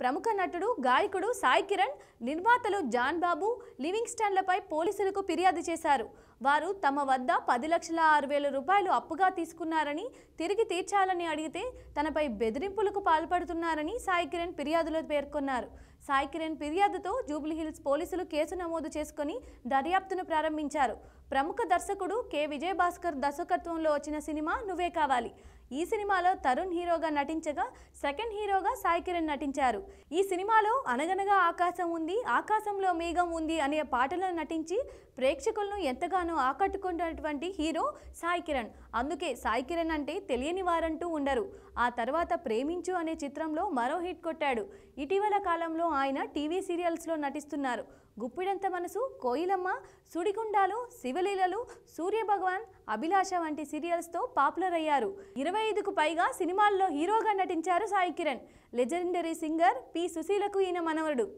ప్రముఖ నటుడు గాయకుడు సాయి కిరణ్ నిర్మాతలు జాన్ బాబు లివింగ్స్టన్లపై పోలీసులకు ఫిర్యాదు చేశారు వారు తమ వద్ద పది లక్షల ఆరు వేల రూపాయలు అప్పుగా తీసుకున్నారని తిరిగి తీర్చాలని అడిగితే తనపై బెదిరింపులకు పాల్పడుతున్నారని సాయి కిరణ్ ఫిర్యాదులో పేర్కొన్నారు సాయి కిరణ్ ఫిర్యాదుతో జూబ్లీహిల్స్ పోలీసులు కేసు నమోదు చేసుకుని దర్యాప్తును ప్రారంభించారు ప్రముఖ దర్శకుడు కె విజయభాస్కర్ దర్శకత్వంలో వచ్చిన సినిమా నువ్వే కావాలి ఈ సినిమాలో తరుణ్ హీరోగా నటించగా సెకండ్ హీరోగా సాయి కిరణ్ నటించారు ఈ సినిమాలో అనగనగా ఆకాశం ఉంది ఆకాశంలో మేఘం ఉంది అనే పాటలను నటించి ప్రేక్షకులను ఎంతగానో ఆకట్టుకున్నటువంటి హీరో సాయి కిరణ్ అందుకే సాయి కిరణ్ అంటే తెలియని వారంటూ ఉండరు ఆ తర్వాత ప్రేమించు అనే చిత్రంలో మరో హిట్ కొట్టాడు ఇటీవల కాలంలో ఆయన టీవీ సీరియల్స్లో నటిస్తున్నారు గుప్పిడంత మనసు కోయిలమ్మ సుడిగుండాలు శివలీలలు సూర్యభగవాన్ అభిలాష వంటి సీరియల్స్తో పాపులర్ అయ్యారు ఇరవై ఐదుకు పైగా సినిమాల్లో హీరోగా నటించారు Sai Kiran legendary singer P సుశీలకు ఈయన మనవడు